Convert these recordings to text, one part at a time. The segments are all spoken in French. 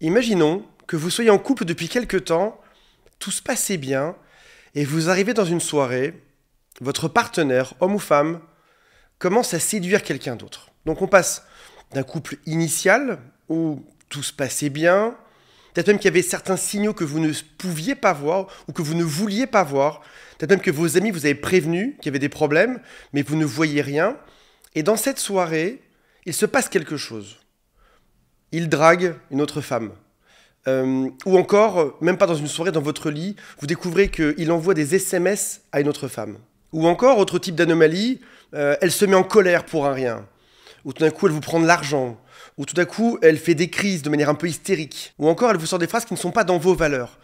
Imaginons que vous soyez en couple depuis quelque temps, tout se passait bien, et vous arrivez dans une soirée, votre partenaire, homme ou femme, commence à séduire quelqu'un d'autre. Donc on passe d'un couple initial, où tout se passait bien, peut-être même qu'il y avait certains signaux que vous ne pouviez pas voir, ou que vous ne vouliez pas voir, peut-être même que vos amis vous avaient prévenu qu'il y avait des problèmes, mais vous ne voyez rien, et dans cette soirée, il se passe quelque chose il drague une autre femme. Euh, ou encore, même pas dans une soirée, dans votre lit, vous découvrez qu'il envoie des SMS à une autre femme. Ou encore, autre type d'anomalie, euh, elle se met en colère pour un rien. Ou tout d'un coup, elle vous prend de l'argent. Ou tout d'un coup, elle fait des crises de manière un peu hystérique. Ou encore, elle vous sort des phrases qui ne sont pas dans vos valeurs.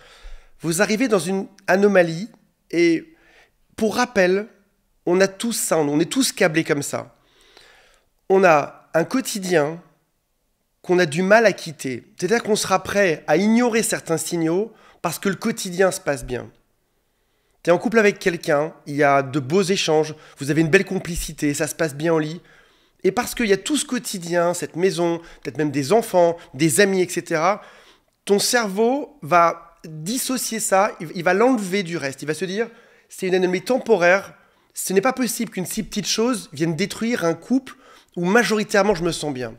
Vous arrivez dans une anomalie et, pour rappel, on a tous ça, on est tous câblés comme ça. On a un quotidien qu'on a du mal à quitter. C'est-à-dire qu'on sera prêt à ignorer certains signaux parce que le quotidien se passe bien. Tu es en couple avec quelqu'un, il y a de beaux échanges, vous avez une belle complicité, ça se passe bien en lit. Et parce qu'il y a tout ce quotidien, cette maison, peut-être même des enfants, des amis, etc., ton cerveau va dissocier ça, il va l'enlever du reste. Il va se dire, c'est une anomalie temporaire, ce n'est pas possible qu'une si petite chose vienne détruire un couple où majoritairement je me sens bien.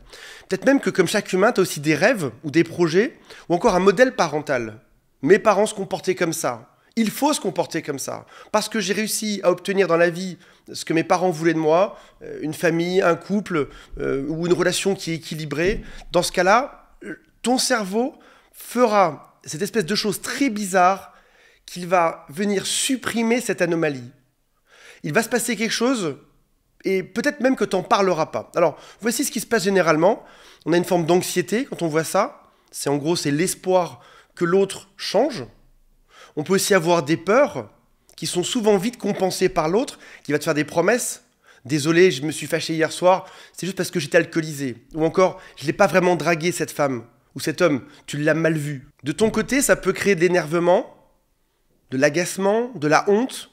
Peut-être même que comme chaque humain, tu as aussi des rêves ou des projets, ou encore un modèle parental. Mes parents se comportaient comme ça. Il faut se comporter comme ça. Parce que j'ai réussi à obtenir dans la vie ce que mes parents voulaient de moi, euh, une famille, un couple, euh, ou une relation qui est équilibrée. Dans ce cas-là, euh, ton cerveau fera cette espèce de chose très bizarre qu'il va venir supprimer cette anomalie. Il va se passer quelque chose et peut-être même que tu n'en parleras pas. Alors, voici ce qui se passe généralement. On a une forme d'anxiété quand on voit ça. C'est en gros, c'est l'espoir que l'autre change. On peut aussi avoir des peurs qui sont souvent vite compensées par l'autre, qui va te faire des promesses. Désolé, je me suis fâché hier soir, c'est juste parce que j'étais alcoolisé. Ou encore, je n'ai pas vraiment dragué cette femme ou cet homme, tu l'as mal vu. De ton côté, ça peut créer de l'énervement, de l'agacement, de la honte,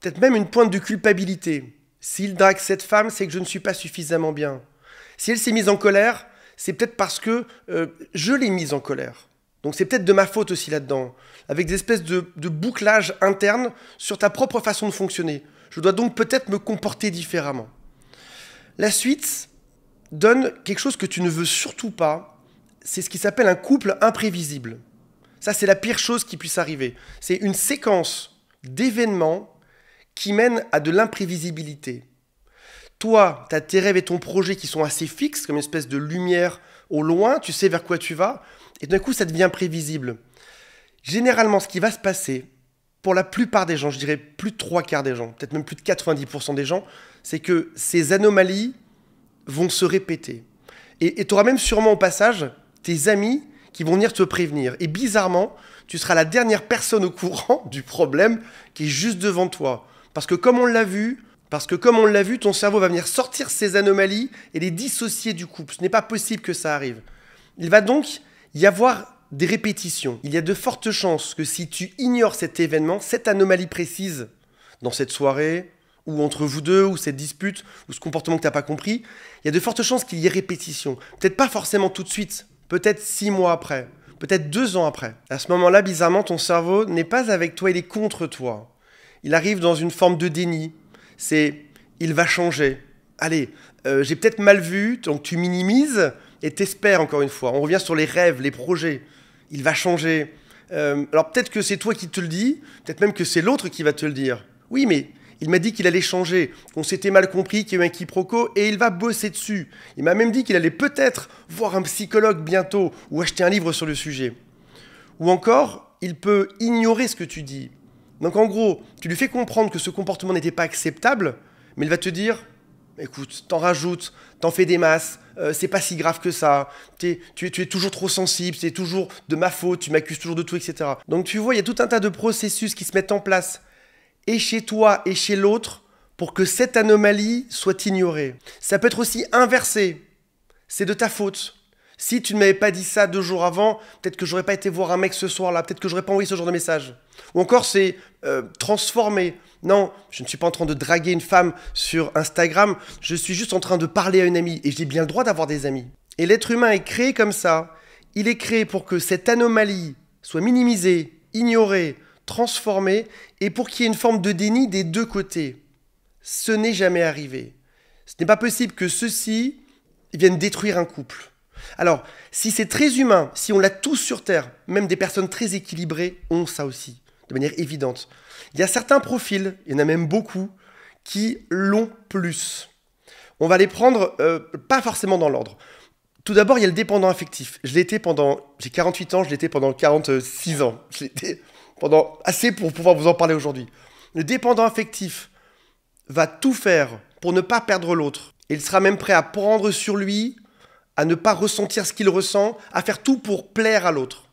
peut-être même une pointe de culpabilité. S'il drague cette femme, c'est que je ne suis pas suffisamment bien. Si elle s'est mise en colère, c'est peut-être parce que euh, je l'ai mise en colère. Donc c'est peut-être de ma faute aussi là-dedans, avec des espèces de, bouclages internes sur ta propre façon de fonctionner. Je dois donc peut-être me comporter différemment. La suite donne quelque chose que tu ne veux surtout pas, c'est ce qui s'appelle un couple imprévisible. Ça, c'est la pire chose qui puisse arriver. C'est une séquence d'événements qui mène à de l'imprévisibilité. Toi, tu as tes rêves et ton projet qui sont assez fixes, comme une espèce de lumière au loin, tu sais vers quoi tu vas, et d'un coup ça devient prévisible. Généralement, ce qui va se passer, pour la plupart des gens, je dirais plus de trois quarts des gens, peut-être même plus de 90% des gens, c'est que ces anomalies vont se répéter. Et tu auras même sûrement au passage tes amis qui vont venir te prévenir. Et bizarrement, tu seras la dernière personne au courant du problème qui est juste devant toi. Parce que comme on l'a vu, parce que comme on l'a vu, ton cerveau va venir sortir ces anomalies et les dissocier du couple. Ce n'est pas possible que ça arrive. Il va donc y avoir des répétitions. Il y a de fortes chances que si tu ignores cet événement, cette anomalie précise, dans cette soirée, ou entre vous deux, ou cette dispute, ou ce comportement que tu n'as pas compris, il y a de fortes chances qu'il y ait répétition. Peut-être pas forcément tout de suite, peut-être six mois après, peut-être deux ans après. À ce moment-là, bizarrement, ton cerveau n'est pas avec toi, il est contre toi il arrive dans une forme de déni. C'est il va changer. Allez, euh, j'ai peut-être mal vu, donc tu minimises et t'espères encore une fois. On revient sur les rêves, les projets. Il va changer. Euh, alors peut-être que c'est toi qui te le dis, peut-être même que c'est l'autre qui va te le dire. Oui, mais il m'a dit qu'il allait changer, qu'on s'était mal compris, qu'il y a eu un quiproquo, et il va bosser dessus. Il m'a même dit qu'il allait peut-être voir un psychologue bientôt ou acheter un livre sur le sujet. Ou encore, il peut ignorer ce que tu dis, donc en gros, tu lui fais comprendre que ce comportement n'était pas acceptable, mais il va te dire écoute, t'en rajoutes, t'en fais des masses, euh, c'est pas si grave que ça, tu, tu, es toujours trop sensible, c'est toujours de ma faute, tu m'accuses toujours de tout, etc. Donc tu vois, il y a tout un tas de processus qui se mettent en place, et chez toi et chez l'autre, pour que cette anomalie soit ignorée. Ça peut être aussi inversé, c'est de ta faute. Si tu ne m'avais pas dit ça deux jours avant, peut-être que j'aurais pas été voir un mec ce soir-là, peut-être que j'aurais pas envoyé ce genre de message. Ou encore, c'est euh, transformé. transformer. Non, je ne suis pas en train de draguer une femme sur Instagram, je suis juste en train de parler à une amie, et j'ai bien le droit d'avoir des amis. Et l'être humain est créé comme ça. Il est créé pour que cette anomalie soit minimisée, ignorée, transformée, et pour qu'il y ait une forme de déni des deux côtés. Ce n'est jamais arrivé. Ce n'est pas possible que ceci vienne détruire un couple. Alors, si c'est très humain, si on l'a tous sur Terre, même des personnes très équilibrées ont ça aussi, de manière évidente. Il y a certains profils, il y en a même beaucoup, qui l'ont plus. On va les prendre euh, pas forcément dans l'ordre. Tout d'abord, il y a le dépendant affectif. Je pendant. J'ai 48 ans, je l'étais pendant 46 ans. J'ai été pendant assez pour pouvoir vous en parler aujourd'hui. Le dépendant affectif va tout faire pour ne pas perdre l'autre. Il sera même prêt à prendre sur lui à ne pas ressentir ce qu'il ressent, à faire tout pour plaire à l'autre.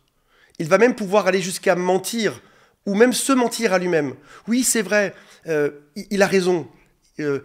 Il va même pouvoir aller jusqu'à mentir, ou même se mentir à lui-même. Oui, c'est vrai, euh, il a raison. Euh,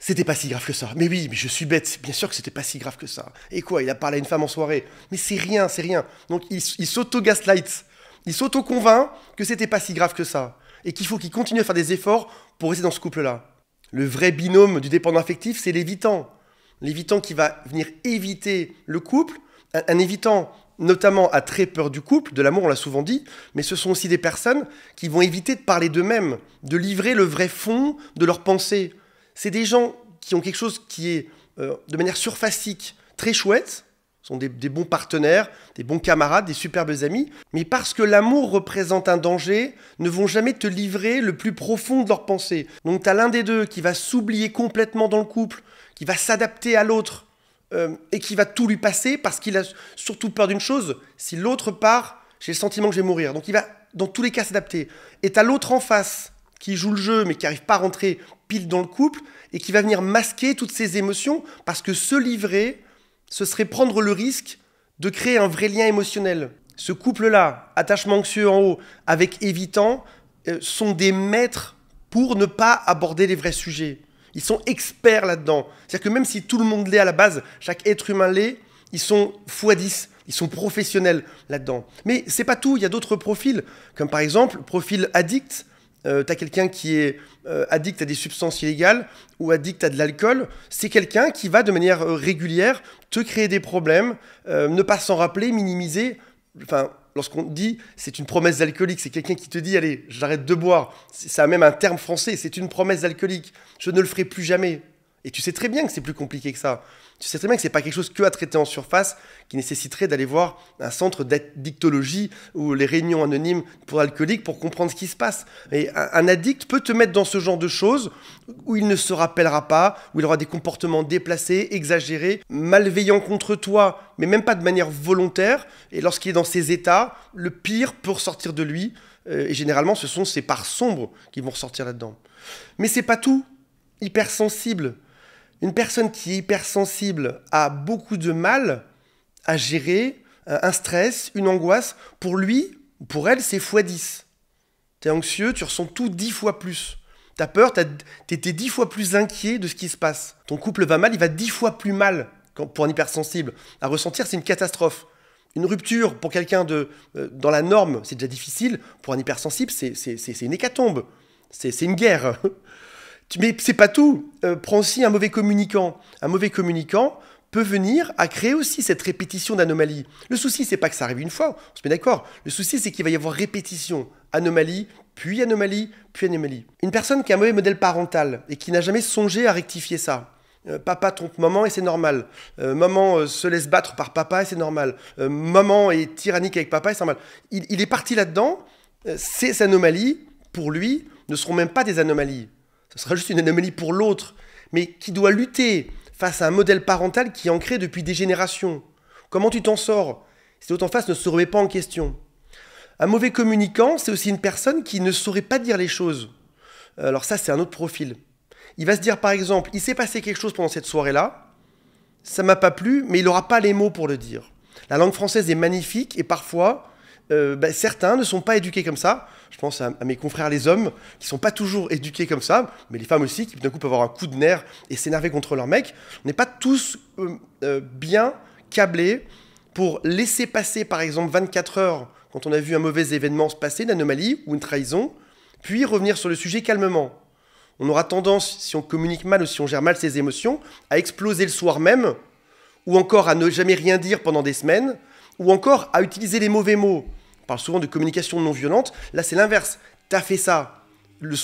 c'était pas si grave que ça. Mais oui, mais je suis bête, bien sûr que c'était pas si grave que ça. Et quoi, il a parlé à une femme en soirée. Mais c'est rien, c'est rien. Donc il, il s'auto-gaslight, il s'auto-convainc que c'était pas si grave que ça. Et qu'il faut qu'il continue à faire des efforts pour rester dans ce couple-là. Le vrai binôme du dépendant affectif, c'est l'évitant l'évitant qui va venir éviter le couple, un, évitant notamment a très peur du couple, de l'amour, on l'a souvent dit, mais ce sont aussi des personnes qui vont éviter de parler d'eux-mêmes, de livrer le vrai fond de leurs pensées. C'est des gens qui ont quelque chose qui est euh, de manière surfacique très chouette, sont des, des, bons partenaires, des bons camarades, des superbes amis, mais parce que l'amour représente un danger, ne vont jamais te livrer le plus profond de leurs pensées. Donc tu as l'un des deux qui va s'oublier complètement dans le couple, qui va s'adapter à l'autre euh, et qui va tout lui passer parce qu'il a surtout peur d'une chose, si l'autre part, j'ai le sentiment que je vais mourir. Donc il va dans tous les cas s'adapter. Et à l'autre en face qui joue le jeu mais qui n'arrive pas à rentrer pile dans le couple et qui va venir masquer toutes ses émotions parce que se livrer, ce serait prendre le risque de créer un vrai lien émotionnel. Ce couple-là, attachement anxieux en haut avec évitant, euh, sont des maîtres pour ne pas aborder les vrais sujets. Ils sont experts là-dedans. C'est-à-dire que même si tout le monde l'est à la base, chaque être humain l'est, ils sont x10, ils sont professionnels là-dedans. Mais c'est pas tout, il y a d'autres profils, comme par exemple profil addict. Euh, tu as quelqu'un qui est euh, addict à des substances illégales ou addict à de l'alcool, c'est quelqu'un qui va de manière euh, régulière te créer des problèmes, euh, ne pas s'en rappeler, minimiser, enfin lorsqu'on dit c'est une promesse alcoolique, c'est quelqu'un qui te dit allez, j'arrête de boire. Ça a même un terme français, c'est une promesse alcoolique. Je ne le ferai plus jamais. Et tu sais très bien que c'est plus compliqué que ça. Tu sais très bien que c'est pas quelque chose que à traiter en surface qui nécessiterait d'aller voir un centre d'addictologie ou les réunions anonymes pour alcooliques pour comprendre ce qui se passe. Et un, addict peut te mettre dans ce genre de choses où il ne se rappellera pas, où il aura des comportements déplacés, exagérés, malveillants contre toi, mais même pas de manière volontaire. Et lorsqu'il est dans ces états, le pire peut ressortir de lui. Euh, et généralement, ce sont ces parts sombres qui vont ressortir là-dedans. Mais c'est pas tout. Hypersensible une personne qui est hypersensible a beaucoup de mal à gérer euh, un stress, une angoisse. Pour lui, pour elle, c'est x10. T'es anxieux, tu ressens tout dix fois plus. T'as peur, t'es dix fois plus inquiet de ce qui se passe. Ton couple va mal, il va dix fois plus mal pour un hypersensible. À ressentir, c'est une catastrophe. Une rupture pour quelqu'un de euh, dans la norme, c'est déjà difficile. Pour un hypersensible, c'est une hécatombe. C'est une guerre. Mais c'est pas tout. Euh, prends aussi un mauvais communicant. Un mauvais communicant peut venir à créer aussi cette répétition d'anomalie. Le souci, c'est pas que ça arrive une fois, on se met d'accord. Le souci, c'est qu'il va y avoir répétition, anomalie, puis anomalie, puis anomalie. Une personne qui a un mauvais modèle parental et qui n'a jamais songé à rectifier ça, euh, papa trompe maman et c'est normal. Euh, maman se laisse battre par papa et c'est normal. maman est tyrannique avec papa et c'est normal. il, est parti là-dedans. ces anomalies, pour lui, ne seront même pas des anomalies ce sera juste une anomalie pour l'autre, mais qui doit lutter face à un modèle parental qui est ancré depuis des générations. Comment tu t'en sors Si l'autre en face ne se remet pas en question. Un mauvais communicant, c'est aussi une personne qui ne saurait pas dire les choses. Alors ça, c'est un autre profil. Il va se dire par exemple, il s'est passé quelque chose pendant cette soirée-là, ça m'a pas plu, mais il n'aura pas les mots pour le dire. La langue française est magnifique et parfois, euh, ben, certains ne sont pas éduqués comme ça. Je pense à, mes confrères les hommes, qui sont pas toujours éduqués comme ça, mais les femmes aussi, qui d'un coup peuvent avoir un coup de nerf et s'énerver contre leur mec. On n'est pas tous euh, euh, bien câblés pour laisser passer, par exemple, 24 heures quand on a vu un mauvais événement se passer, une anomalie ou une trahison, puis revenir sur le sujet calmement. On aura tendance, si on communique mal ou si on gère mal ses émotions, à exploser le soir même, ou encore à ne jamais rien dire pendant des semaines, ou encore à utiliser les mauvais mots parle souvent de communication non violente. Là, c'est l'inverse. T'as fait ça.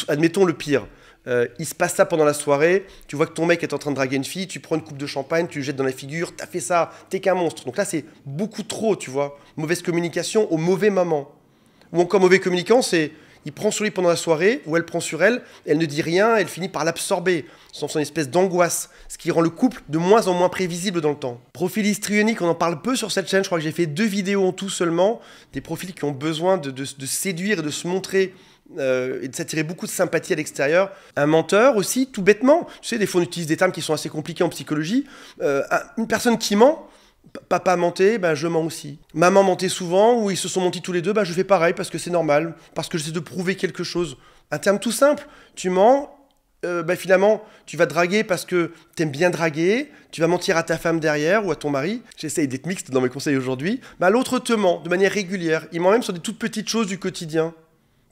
admettons le pire. Euh, il se passe ça pendant la soirée, tu vois que ton mec est en train de draguer une fille, tu prends une coupe de champagne, tu le jettes dans la figure, t'as fait ça, t'es qu'un monstre. Donc là, c'est beaucoup trop, tu vois. Mauvaise communication au mauvais moment. Ou encore mauvais communicant, c'est il prend sur lui pendant la soirée, ou elle prend sur elle, elle ne dit rien, elle finit par l'absorber, sans son espèce d'angoisse, ce qui rend le couple de moins en moins prévisible dans le temps. Profil histrionique, on en parle peu sur cette chaîne, je crois que j'ai fait deux vidéos en tout seulement, des profils qui ont besoin de, séduire et de se montrer euh, et de s'attirer beaucoup de sympathie à l'extérieur. Un menteur aussi, tout bêtement. Tu sais, des fois on utilise des termes qui sont assez compliqués en psychologie. Euh, une personne qui ment, papa mentait, ben je mens aussi. Maman mentait souvent, ou ils se sont mentis tous les deux, ben je fais pareil parce que c'est normal, parce que j'essaie de prouver quelque chose. Un terme tout simple, tu mens, euh, ben finalement, tu vas draguer parce que t'aimes bien draguer, tu vas mentir à ta femme derrière ou à ton mari. J'essaie d'être mixte dans mes conseils aujourd'hui. Ben L'autre te ment de manière régulière. Il ment même sur des toutes petites choses du quotidien.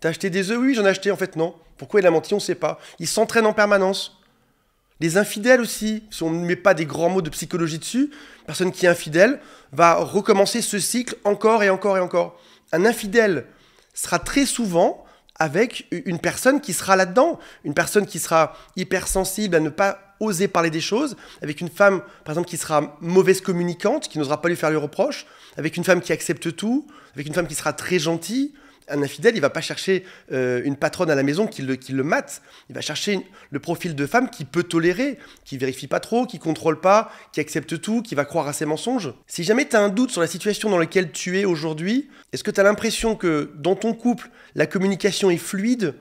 T'as acheté des œufs Oui, j'en ai acheté, en fait, non. Pourquoi il a menti On ne sait pas. Il s'entraîne en permanence. Les infidèles aussi, si on ne met pas des grands mots de psychologie dessus, personne qui est infidèle va recommencer ce cycle encore et encore et encore. Un infidèle sera très souvent avec une personne qui sera là-dedans, une personne qui sera hypersensible à ne pas oser parler des choses, avec une femme, par exemple, qui sera mauvaise communicante, qui n'osera pas lui faire le reproche, avec une femme qui accepte tout, avec une femme qui sera très gentille, un infidèle, il va pas chercher euh, une patronne à la maison qui le, qui le mate. Il va chercher le profil de femme qui peut tolérer, qui vérifie pas trop, qui contrôle pas, qui accepte tout, qui va croire à ses mensonges. Si jamais tu as un doute sur la situation dans laquelle tu es aujourd'hui, est-ce que tu as l'impression que dans ton couple, la communication est fluide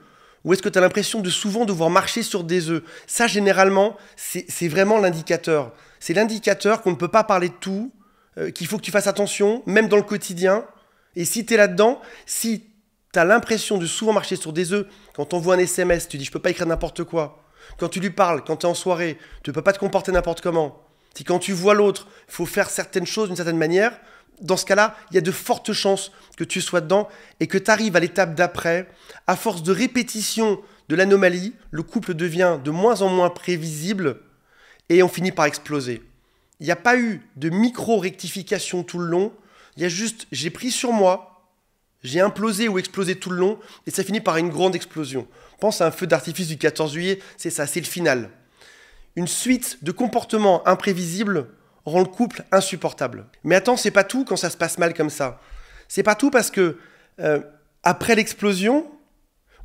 ou est-ce que tu as l'impression de souvent devoir marcher sur des œufs Ça, généralement, c'est vraiment l'indicateur. C'est l'indicateur qu'on ne peut pas parler de tout, euh, qu'il faut que tu fasses attention, même dans le quotidien. Et si tu es là-dedans, si tu l'impression de souvent marcher sur des œufs. Quand on voit un SMS, tu dis je peux pas écrire n'importe quoi. Quand tu lui parles, quand tu es en soirée, tu peux pas te comporter n'importe comment. Si quand tu vois l'autre, il faut faire certaines choses d'une certaine manière, dans ce cas-là, il y a de fortes chances que tu sois dedans et que tu arrives à l'étape d'après. À force de répétition de l'anomalie, le couple devient de moins en moins prévisible et on finit par exploser. Il n'y a pas eu de micro-rectification tout le long. Il y a juste, j'ai pris sur moi, j'ai implosé ou explosé tout le long et ça finit par une grande explosion. Pense à un feu d'artifice du 14 juillet, c'est ça, c'est le final. Une suite de comportements imprévisibles rend le couple insupportable. Mais attends, c'est pas tout quand ça se passe mal comme ça. C'est pas tout parce que euh, après l'explosion,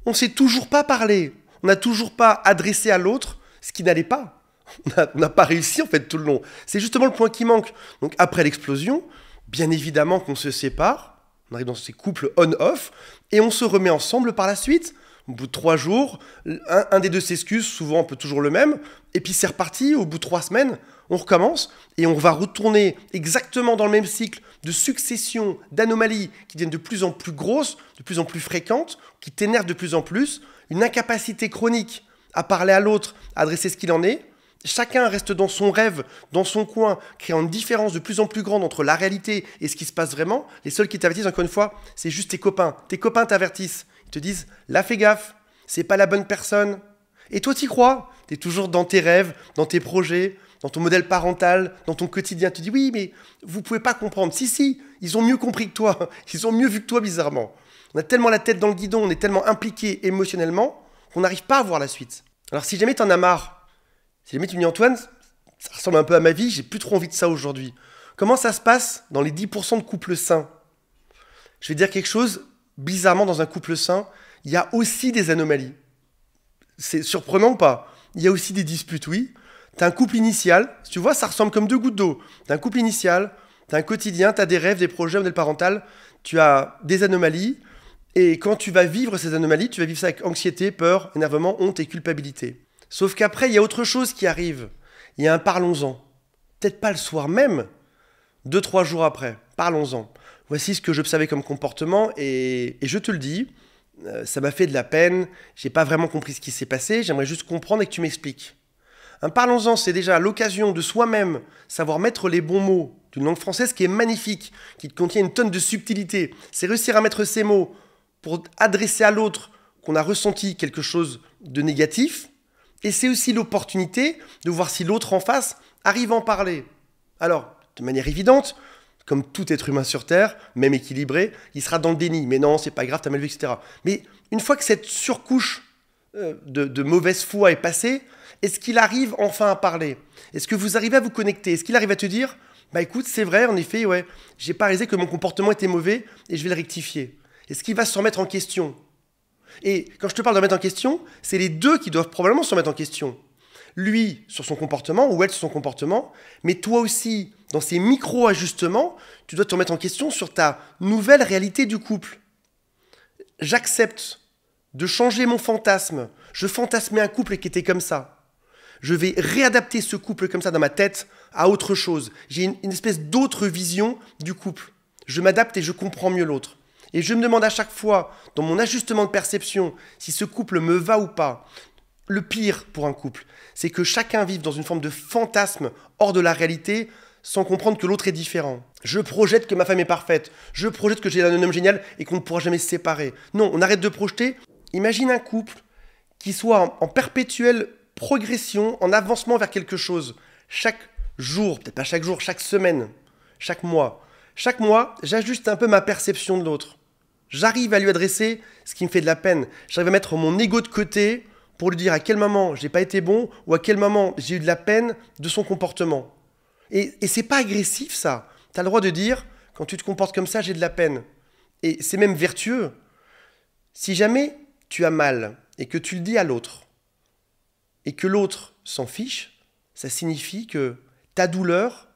on s'est toujours pas parlé. On n'a toujours pas adressé à l'autre ce qui n'allait pas. On n'a pas réussi en fait tout le long. C'est justement le point qui manque. Donc après l'explosion, bien évidemment qu'on se sépare, on arrive dans ces couples on-off et on se remet ensemble par la suite. Au bout de trois jours, un, des deux s'excuse, souvent un peu toujours le même, et puis c'est reparti. Au bout de trois semaines, on recommence et on va retourner exactement dans le même cycle de succession d'anomalies qui deviennent de plus en plus grosses, de plus en plus fréquentes, qui t'énervent de plus en plus, une incapacité chronique à parler à l'autre, à adresser ce qu'il en est, Chacun reste dans son rêve, dans son coin, créant une différence de plus en plus grande entre la réalité et ce qui se passe vraiment. Les seuls qui t'avertissent, encore une fois, c'est juste tes copains. Tes copains t'avertissent. Ils te disent, là fais gaffe, c'est pas la bonne personne. Et toi, t'y crois. es toujours dans tes rêves, dans tes projets, dans ton modèle parental, dans ton quotidien. Tu dis, oui, mais vous pouvez pas comprendre. Si, si, ils ont mieux compris que toi. Ils ont mieux vu que toi, bizarrement. On a tellement la tête dans le guidon, on est tellement impliqué émotionnellement qu'on n'arrive pas à voir la suite. Alors si jamais t'en as marre si limite, tu me dis Antoine, ça ressemble un peu à ma vie, j'ai plus trop envie de ça aujourd'hui. Comment ça se passe dans les 10% de couples sains Je vais dire quelque chose, bizarrement, dans un couple sain, il y a aussi des anomalies. C'est surprenant ou pas Il y a aussi des disputes, oui. T'as un couple initial, tu vois, ça ressemble comme deux gouttes d'eau. T'as un couple initial, t'as un quotidien, t'as des rêves, des projets, modèle parental, tu as des anomalies. Et quand tu vas vivre ces anomalies, tu vas vivre ça avec anxiété, peur, énervement, honte et culpabilité. Sauf qu'après, il y a autre chose qui arrive. Il y a un parlons-en. Peut-être pas le soir même, deux, trois jours après. Parlons-en. Voici ce que j'observais comme comportement et, je te le dis, euh, ça m'a fait de la peine, j'ai pas vraiment compris ce qui s'est passé, j'aimerais juste comprendre et que tu m'expliques. Un parlons-en, c'est déjà l'occasion de soi-même savoir mettre les bons mots d'une langue française qui est magnifique, qui contient une tonne de subtilité. C'est réussir à mettre ces mots pour adresser à l'autre qu'on a ressenti quelque chose de négatif, et c'est aussi l'opportunité de voir si l'autre en face arrive à en parler. Alors, de manière évidente, comme tout être humain sur Terre, même équilibré, il sera dans le déni. Mais non, c'est pas grave, t'as mal vu, etc. Mais une fois que cette surcouche euh, de, mauvaise foi est passée, est-ce qu'il arrive enfin à parler Est-ce que vous arrivez à vous connecter Est-ce qu'il arrive à te dire Bah écoute, c'est vrai, en effet, ouais, j'ai pas réalisé que mon comportement était mauvais et je vais le rectifier Est-ce qu'il va se remettre en question et quand je te parle de mettre en question, c'est les deux qui doivent probablement se mettre en question. Lui sur son comportement ou elle sur son comportement, mais toi aussi, dans ces micro-ajustements, tu dois te remettre en question sur ta nouvelle réalité du couple. J'accepte de changer mon fantasme. Je fantasmais un couple qui était comme ça. Je vais réadapter ce couple comme ça dans ma tête à autre chose. J'ai une espèce d'autre vision du couple. Je m'adapte et je comprends mieux l'autre. Et je me demande à chaque fois, dans mon ajustement de perception, si ce couple me va ou pas. Le pire pour un couple, c'est que chacun vive dans une forme de fantasme hors de la réalité sans comprendre que l'autre est différent. Je projette que ma femme est parfaite, je projette que j'ai un homme génial et qu'on ne pourra jamais se séparer. Non, on arrête de projeter. Imagine un couple qui soit en perpétuelle progression, en avancement vers quelque chose. Chaque jour, peut-être pas chaque jour, chaque semaine, chaque mois. Chaque mois, j'ajuste un peu ma perception de l'autre. J'arrive à lui adresser ce qui me fait de la peine. J'arrive à mettre mon ego de côté pour lui dire à quel moment j'ai pas été bon ou à quel moment j'ai eu de la peine de son comportement. Et, et c'est pas agressif ça. T'as le droit de dire quand tu te comportes comme ça, j'ai de la peine. Et c'est même vertueux. Si jamais tu as mal et que tu le dis à l'autre et que l'autre s'en fiche, ça signifie que ta douleur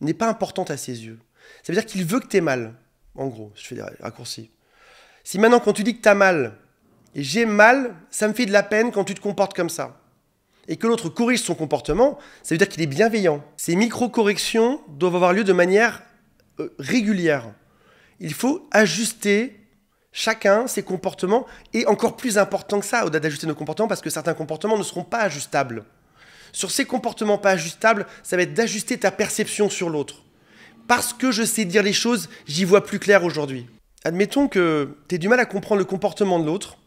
n'est pas importante à ses yeux. Ça veut dire qu'il veut que tu aies mal, en gros, je fais des raccourcis. Si maintenant, quand tu dis que tu as mal, et j'ai mal, ça me fait de la peine quand tu te comportes comme ça, et que l'autre corrige son comportement, ça veut dire qu'il est bienveillant. Ces micro-corrections doivent avoir lieu de manière euh, régulière. Il faut ajuster chacun ses comportements, et encore plus important que ça, au-delà d'ajuster nos comportements, parce que certains comportements ne seront pas ajustables. Sur ces comportements pas ajustables, ça va être d'ajuster ta perception sur l'autre parce que je sais dire les choses, j'y vois plus clair aujourd'hui. Admettons que tu aies du mal à comprendre le comportement de l'autre,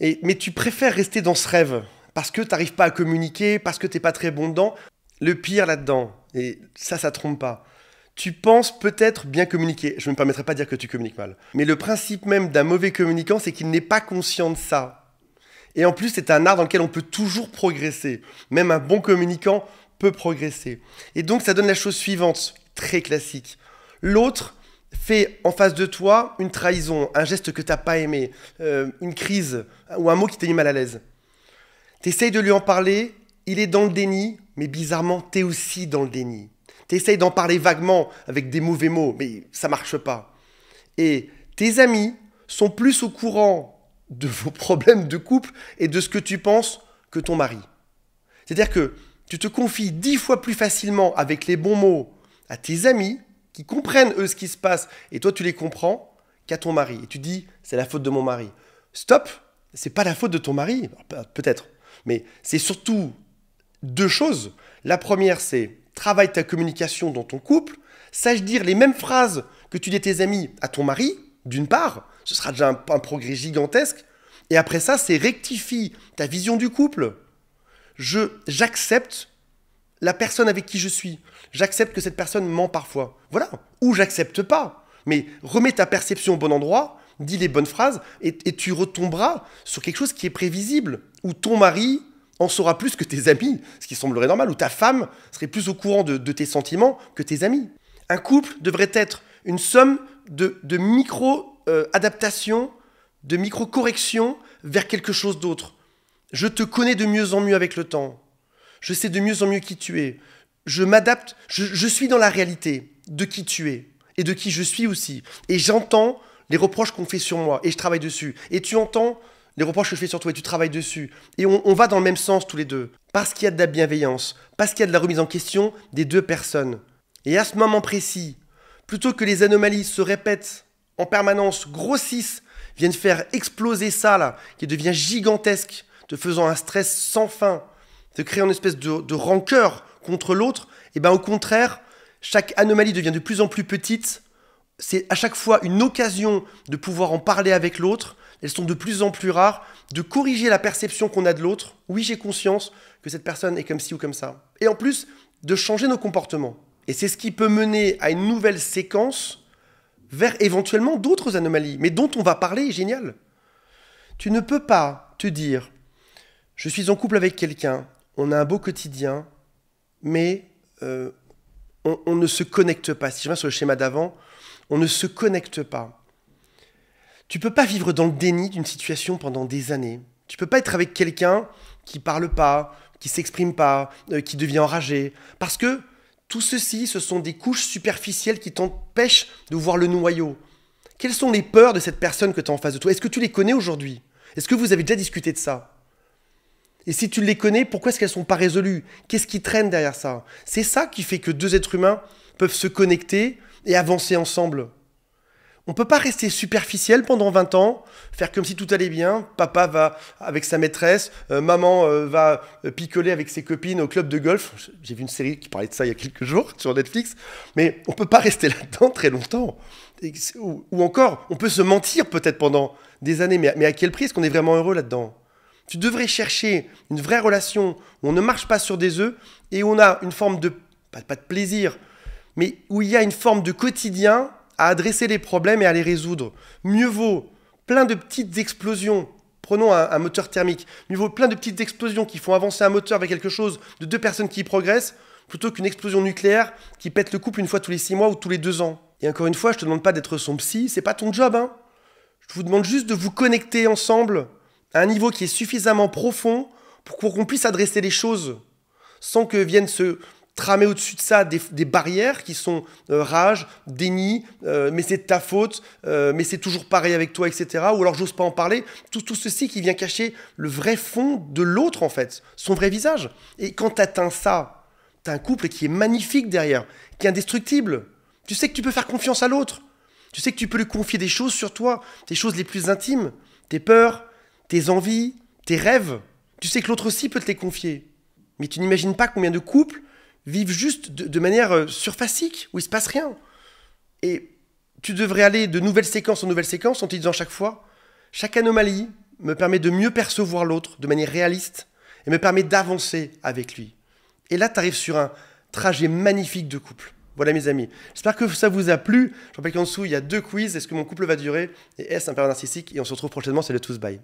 et, mais tu préfères rester dans ce rêve, parce que tu n'arrives pas à communiquer, parce que tu n'es pas très bon dedans. Le pire là-dedans, et ça, ça trompe pas, tu penses peut-être bien communiquer. Je ne me permettrai pas de dire que tu communiques mal. Mais le principe même d'un mauvais communicant, c'est qu'il n'est pas conscient de ça. Et en plus, c'est un art dans lequel on peut toujours progresser. Même un bon communicant peut progresser. Et donc ça donne la chose suivante, très classique. L'autre fait en face de toi une trahison, un geste que t'as pas aimé, euh, une crise ou un mot qui t'a mis mal à l'aise. T'essayes de lui en parler, il est dans le déni, mais bizarrement t'es aussi dans le déni. T'essayes d'en parler vaguement avec des mauvais mots, mais ça marche pas. Et tes amis sont plus au courant de vos problèmes de couple et de ce que tu penses que ton mari. C'est-à-dire que tu te confies dix fois plus facilement avec les bons mots à tes amis qui comprennent eux ce qui se passe et toi tu les comprends qu'à ton mari. Et tu dis c'est la faute de mon mari. Stop, c'est pas la faute de ton mari, peut-être, mais c'est surtout deux choses. La première c'est travaille ta communication dans ton couple, sache dire les mêmes phrases que tu dis à tes amis à ton mari, d'une part, ce sera déjà un progrès gigantesque, et après ça c'est rectifie ta vision du couple je j'accepte la personne avec qui je suis. J'accepte que cette personne ment parfois. Voilà. Ou j'accepte pas. Mais remets ta perception au bon endroit, dis les bonnes phrases, et, tu retomberas sur quelque chose qui est prévisible. Ou ton mari en saura plus que tes amis, ce qui semblerait normal, ou ta femme serait plus au courant de, tes sentiments que tes amis. Un couple devrait être une somme de, de micro euh, adaptation de micro-corrections vers quelque chose d'autre. Je te connais de mieux en mieux avec le temps. Je sais de mieux en mieux qui tu es. Je m'adapte, je, suis dans la réalité de qui tu es et de qui je suis aussi. Et j'entends les reproches qu'on fait sur moi et je travaille dessus. Et tu entends les reproches que je fais sur toi et tu travailles dessus. Et on, on va dans le même sens tous les deux. Parce qu'il y a de la bienveillance, parce qu'il y a de la remise en question des deux personnes. Et à ce moment précis, plutôt que les anomalies se répètent en permanence, grossissent, viennent faire exploser ça là, qui devient gigantesque, de faisant un stress sans fin, de créer une espèce de, rancœur contre l'autre, et eh ben au contraire, chaque anomalie devient de plus en plus petite. C'est à chaque fois une occasion de pouvoir en parler avec l'autre. Elles sont de plus en plus rares, de corriger la perception qu'on a de l'autre. Oui, j'ai conscience que cette personne est comme ci ou comme ça. Et en plus, de changer nos comportements. Et c'est ce qui peut mener à une nouvelle séquence vers éventuellement d'autres anomalies, mais dont on va parler, génial. Tu ne peux pas te dire, je suis en couple avec quelqu'un, on a un beau quotidien, mais euh, on, ne se connecte pas. Si je reviens sur le schéma d'avant, on ne se connecte pas. Tu peux pas vivre dans le déni d'une situation pendant des années. Tu peux pas être avec quelqu'un qui parle pas, qui s'exprime pas, euh, qui devient enragé, parce que tout ceci, ce sont des couches superficielles qui t'empêchent de voir le noyau. Quelles sont les peurs de cette personne que tu as en face de toi Est-ce que tu les connais aujourd'hui Est-ce que vous avez déjà discuté de ça et si tu les connais, pourquoi est-ce qu'elles ne sont pas résolues Qu'est-ce qui traîne derrière ça C'est ça qui fait que deux êtres humains peuvent se connecter et avancer ensemble. On ne peut pas rester superficiel pendant 20 ans, faire comme si tout allait bien, papa va avec sa maîtresse, euh, maman euh, va euh, picoler avec ses copines au club de golf. J'ai vu une série qui parlait de ça il y a quelques jours sur Netflix, mais on peut pas rester là-dedans très longtemps. ou, encore, on peut se mentir peut-être pendant des années, mais, mais à quel prix est-ce qu'on est vraiment heureux là-dedans tu devrais chercher une vraie relation où on ne marche pas sur des œufs et où on a une forme de, pas, de plaisir, mais où il y a une forme de quotidien à adresser les problèmes et à les résoudre. Mieux vaut plein de petites explosions. Prenons un, moteur thermique. Mieux vaut plein de petites explosions qui font avancer un moteur avec quelque chose de deux personnes qui y progressent plutôt qu'une explosion nucléaire qui pète le couple une fois tous les six mois ou tous les deux ans. Et encore une fois, je te demande pas d'être son psy, c'est pas ton job, hein. Je vous demande juste de vous connecter ensemble à un niveau qui est suffisamment profond pour qu'on puisse adresser les choses sans que viennent se tramer au-dessus de ça des, barrières qui sont euh, rage, déni, euh, mais c'est ta faute, euh, mais c'est toujours pareil avec toi, etc. Ou alors j'ose pas en parler. Tout, tout ceci qui vient cacher le vrai fond de l'autre, en fait, son vrai visage. Et quand tu atteins ça, tu as un couple qui est magnifique derrière, qui est indestructible. Tu sais que tu peux faire confiance à l'autre. Tu sais que tu peux lui confier des choses sur toi, tes choses les plus intimes, tes peurs, tes envies, tes rêves. Tu sais que l'autre aussi peut te les confier. Mais tu n'imagines pas combien de couples vivent juste de, manière euh, surfacique, où il se passe rien. Et tu devrais aller de nouvelles séquences en nouvelles séquences en te disant chaque fois, chaque anomalie me permet de mieux percevoir l'autre de manière réaliste et me permet d'avancer avec lui. Et là, tu arrives sur un trajet magnifique de couple. Voilà mes amis, j'espère que ça vous a plu. Je rappelle qu'en dessous, il y a deux quiz, est-ce que mon couple va durer Et est-ce un père narcissique Et on se retrouve prochainement, c'est le tous bye.